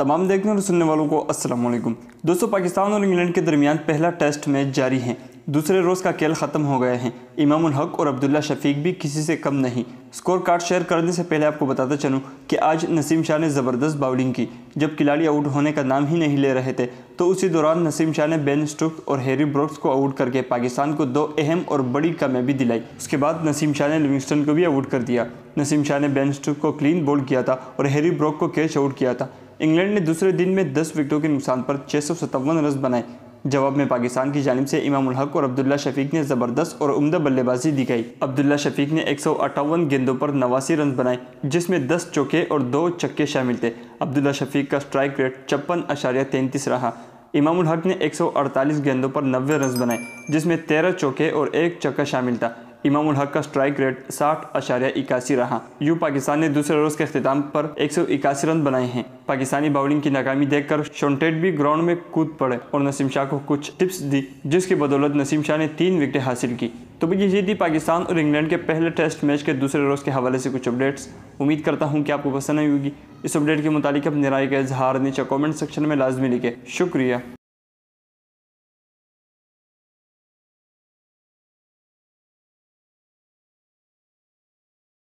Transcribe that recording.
तमाम देखने और सुनने वालों को असलम दोस्तों पाकिस्तान और इंग्लैंड के दरमियान पहला टेस्ट मैच जारी है दूसरे रोज़ का खेल ख़त्म हो गए हैं इमामुल हक और अब्दुल्ला शफीक भी किसी से कम नहीं स्कोर कार्ड शेयर करने से पहले आपको बताता चलूँ कि आज नसीम शाह ने ज़बरदस्त बाउलिंग की जब खिलाड़ी आउट होने का नाम ही नहीं ले रहे थे तो उसी दौरान नसीम शाह ने बेन स्टुक और हैरी ब्रॉक्स को आउट करके पाकिस्तान को दो अहम और बड़ी कामयाबी दिलाई उसके बाद नसीम शाह ने लिविंगस्टन को भी आउट कर दिया नसीम शाह ने बेन स्टुक को क्लीन बोल्ड किया था और हैरी ब्रॉक को कैच आउट किया था इंग्लैंड ने दूसरे दिन में 10 विकेटों के नुकसान पर छः सौ रन बनाए जवाब में पाकिस्तान की जानब से इमामुल हक और अब्दुल्ला शफीक ने ज़बरदस्त और उमदा बल्लेबाजी दिखाई अब्दुल्ला शफीक ने एक सौ अट्ठावन गेंदों पर नवासी रन बनाए जिसमें दस चौके और दो छक्के शामिल थे अब्दुल्ला शफीक का स्ट्राइक रेट छप्पन अशारिया तैंतीस रहा इमामुल हक ने 148 गेंदों पर नब्बे रन बनाए जिसमें 13 चौके और एक चक्का शामिल था इमामुल हक का स्ट्राइक रेट साठ अशारिया इक्यासी रहा यू पाकिस्तान ने दूसरे रोज़ के अख्ताम पर एक सौ इक्यासी रन बनाए हैं पाकिस्तानी बाउलिंग की नाकामी देखकर शोनटेट भी ग्राउंड में कूद पड़े और नसीम शाह को कुछ टिप्स दी जिसकी बदौलत नसीम शाह ने तीन विकेट हासिल की तो भैया ये थी पाकिस्तान और इंग्लैंड के पहले टेस्ट मैच के दूसरे रोज़ के हवाले से कुछ अपडेट्स उम्मीद करता हूँ कि आपको पसंद आई होगी इस अपडेट के मुताबिक अपनी राय का इजहार नीचे कॉमेंट सेक्शन में लाजमी लिखे शुक्रिया